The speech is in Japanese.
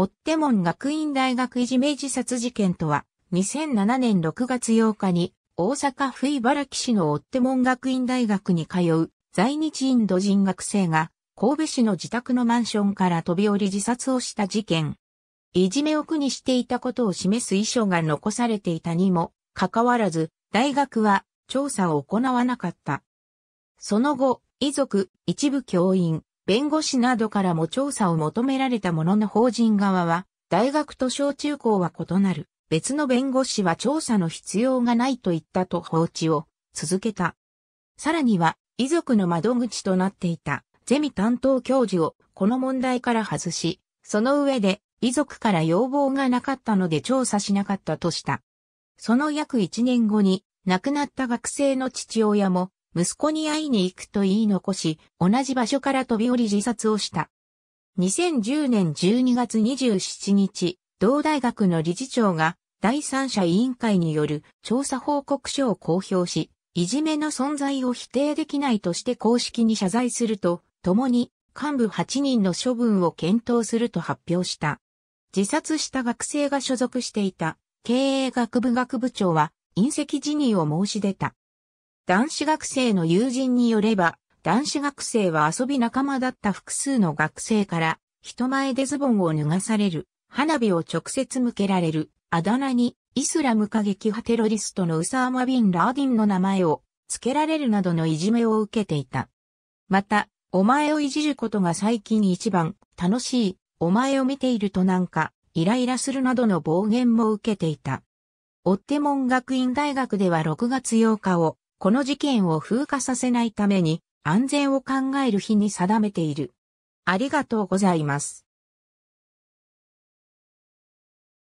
追手門学院大学いじめ自殺事件とは、2007年6月8日に、大阪府茨木市の追手門学院大学に通う在日インド人学生が、神戸市の自宅のマンションから飛び降り自殺をした事件。いじめを苦にしていたことを示す遺書が残されていたにも、かかわらず、大学は調査を行わなかった。その後、遺族、一部教員、弁護士などからも調査を求められたものの法人側は、大学と小中高は異なる、別の弁護士は調査の必要がないと言ったと放置を続けた。さらには、遺族の窓口となっていた、ゼミ担当教授をこの問題から外し、その上で、遺族から要望がなかったので調査しなかったとした。その約1年後に、亡くなった学生の父親も息子に会いに行くと言い残し、同じ場所から飛び降り自殺をした。2010年12月27日、同大学の理事長が第三者委員会による調査報告書を公表し、いじめの存在を否定できないとして公式に謝罪すると、共に幹部8人の処分を検討すると発表した。自殺した学生が所属していた経営学部学部長は隕石辞任を申し出た。男子学生の友人によれば、男子学生は遊び仲間だった複数の学生から、人前でズボンを脱がされる、花火を直接向けられる、あだ名に、イスラム過激派テロリストのウサーマ・ビン・ラーディンの名前を付けられるなどのいじめを受けていた。また、お前をいじることが最近一番楽しい、お前を見ているとなんか、イライラするなどの暴言も受けていた。オッテモン学院大学では6月8日をこの事件を風化させないために安全を考える日に定めている。ありがとうございます。